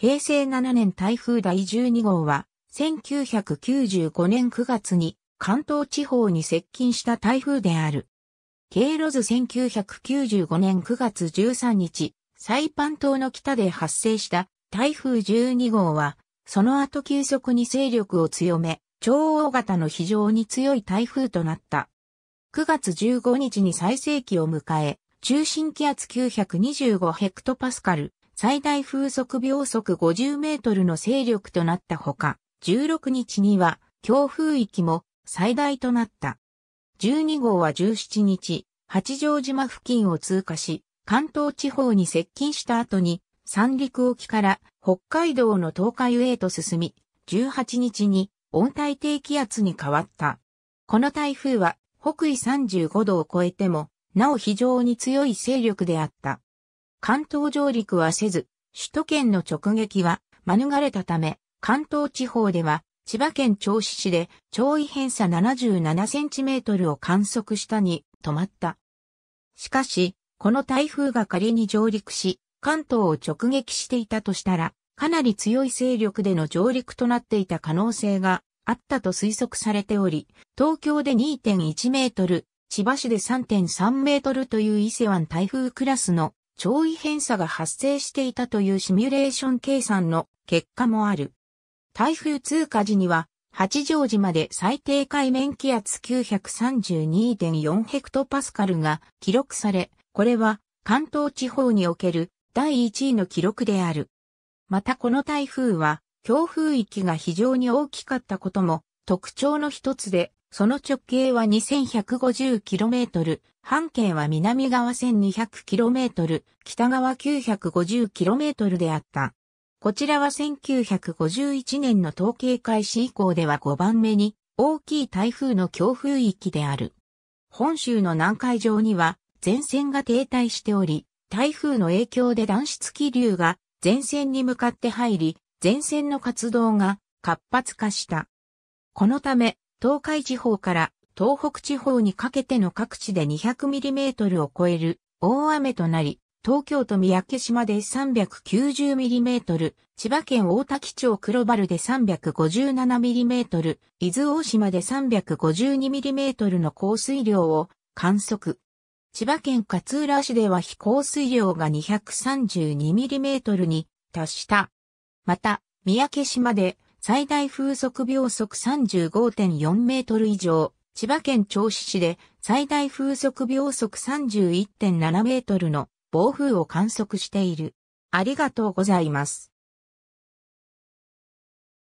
平成7年台風第12号は、1995年9月に関東地方に接近した台風である。経路図1995年9月13日、サイパン島の北で発生した台風12号は、その後急速に勢力を強め、超大型の非常に強い台風となった。9月15日に最盛期を迎え、中心気圧925ヘクトパスカル、最大風速秒速50メートルの勢力となったほか、16日には強風域も最大となった。12号は17日、八丈島付近を通過し、関東地方に接近した後に、三陸沖から北海道の東海へと進み、18日に温帯低気圧に変わった。この台風は北緯35度を超えても、なお非常に強い勢力であった。関東上陸はせず、首都圏の直撃は免れたため、関東地方では千葉県銚子市で潮位偏差77センチメートルを観測したに止まった。しかし、この台風が仮に上陸し、関東を直撃していたとしたら、かなり強い勢力での上陸となっていた可能性があったと推測されており、東京で2.1メートル、千葉市で3.3メートルという伊勢湾台風クラスの潮位偏差が発生していたというシミュレーション計算の結果もある。台風通過時には、八丈島で最低海面気圧932.4ヘクトパスカルが記録され、これは関東地方における第1位の記録である。またこの台風は強風域が非常に大きかったことも特徴の一つで、その直径は 2150km、半径は南側 1200km、北側 950km であった。こちらは1951年の統計開始以降では5番目に大きい台風の強風域である。本州の南海上には前線が停滞しており、台風の影響で暖湿気流が前線に向かって入り、前線の活動が活発化した。このため、東海地方から東北地方にかけての各地で2 0 0トルを超える大雨となり、東京都三宅島で3 9 0トル、千葉県大滝町黒原で3 5 7トル、伊豆大島で3 5 2トルの降水量を観測。千葉県勝浦市では非降水量が2 3 2トルに達した。また、三宅島で最大風速秒速35.4メートル以上、千葉県銚子市で最大風速秒速31.7メートルの暴風を観測している。ありがとうございます。